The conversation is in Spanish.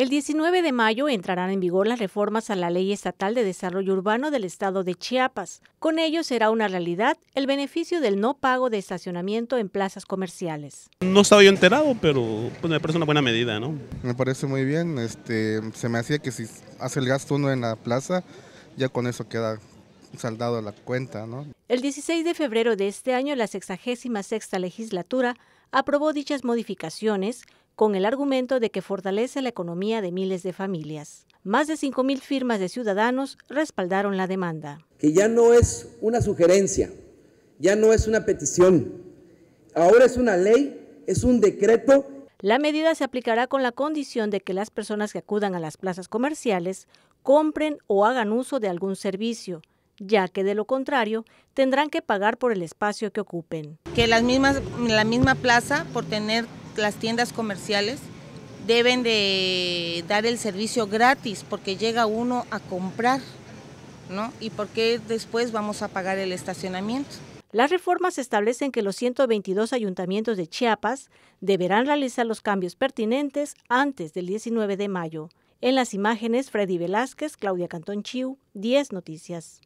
El 19 de mayo entrarán en vigor las reformas a la Ley Estatal de Desarrollo Urbano del Estado de Chiapas. Con ello será una realidad el beneficio del no pago de estacionamiento en plazas comerciales. No estaba yo enterado, pero pues, me parece una buena medida, ¿no? Me parece muy bien. Este, se me hacía que si hace el gasto uno en la plaza, ya con eso queda saldado la cuenta, ¿no? El 16 de febrero de este año, la 66 sexta legislatura aprobó dichas modificaciones con el argumento de que fortalece la economía de miles de familias. Más de 5.000 firmas de ciudadanos respaldaron la demanda. Que ya no es una sugerencia, ya no es una petición, ahora es una ley, es un decreto. La medida se aplicará con la condición de que las personas que acudan a las plazas comerciales compren o hagan uso de algún servicio, ya que de lo contrario tendrán que pagar por el espacio que ocupen. Que las mismas, la misma plaza, por tener las tiendas comerciales, deben de dar el servicio gratis porque llega uno a comprar, ¿no? Y porque después vamos a pagar el estacionamiento. Las reformas establecen que los 122 ayuntamientos de Chiapas deberán realizar los cambios pertinentes antes del 19 de mayo. En las imágenes, Freddy Velázquez, Claudia Cantón Chiu, 10 Noticias.